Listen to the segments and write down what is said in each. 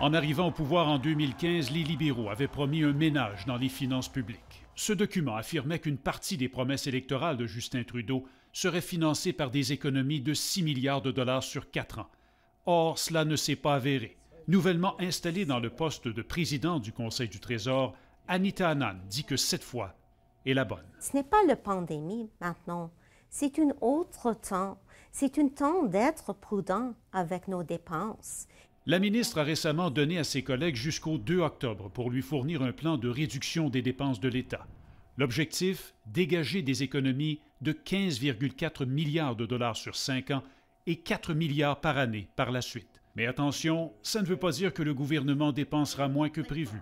En arrivant au pouvoir en 2015, les libéraux avaient promis un ménage dans les finances publiques. Ce document affirmait qu'une partie des promesses électorales de Justin Trudeau serait financée par des économies de 6 milliards de dollars sur quatre ans. Or, cela ne s'est pas avéré. Nouvellement installée dans le poste de président du Conseil du Trésor, Anita Annan dit que cette fois est la bonne. Ce n'est pas la pandémie maintenant, c'est une autre temps. C'est une temps d'être prudent avec nos dépenses la ministre a récemment donné à ses collègues jusqu'au 2 octobre pour lui fournir un plan de réduction des dépenses de l'État. L'objectif, dégager des économies de 15,4 milliards de dollars sur cinq ans et 4 milliards par année par la suite. Mais attention, ça ne veut pas dire que le gouvernement dépensera moins que prévu.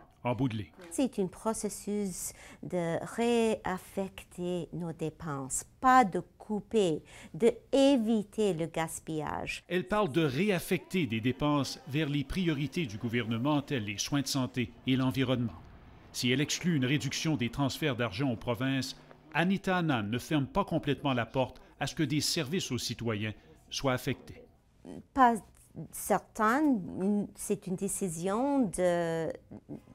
C'est un processus de réaffecter nos dépenses, pas de couper, de éviter le gaspillage. Elle parle de réaffecter des dépenses vers les priorités du gouvernement telles les soins de santé et l'environnement. Si elle exclut une réduction des transferts d'argent aux provinces, Anita Annan ne ferme pas complètement la porte à ce que des services aux citoyens soient affectés. Pas certaine, c'est une décision de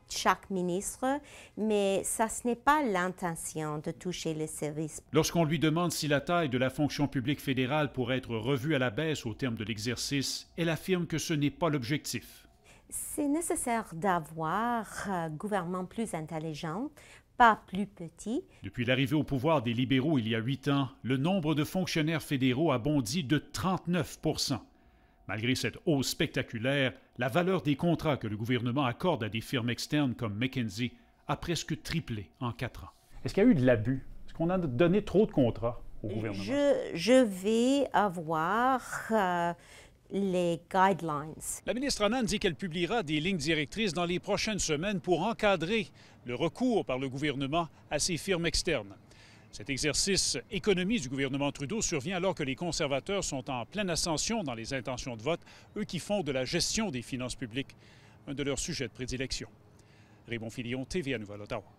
chaque ministre, mais ça ce n'est pas l'intention de toucher les services. Lorsqu'on lui demande si la taille de la fonction publique fédérale pourrait être revue à la baisse au terme de l'exercice, elle affirme que ce n'est pas l'objectif. C'est nécessaire d'avoir un gouvernement plus intelligent, pas plus petit. Depuis l'arrivée au pouvoir des libéraux il y a huit ans, le nombre de fonctionnaires fédéraux a bondi de 39 Malgré cette hausse spectaculaire, la valeur des contrats que le gouvernement accorde à des firmes externes comme McKinsey a presque triplé en quatre ans. Est-ce qu'il y a eu de l'abus? Est-ce qu'on a donné trop de contrats au gouvernement? Je, vais avoir euh, les guidelines. La ministre Anand dit qu'elle publiera des lignes directrices dans les prochaines semaines pour encadrer le recours par le gouvernement à ces firmes externes. Cet exercice économie du gouvernement Trudeau survient alors que les conservateurs sont en pleine ascension dans les intentions de vote, eux qui font de la gestion des finances publiques un de leurs sujets de prédilection. Raymond Filion, TVA Nouvelle-Ottawa.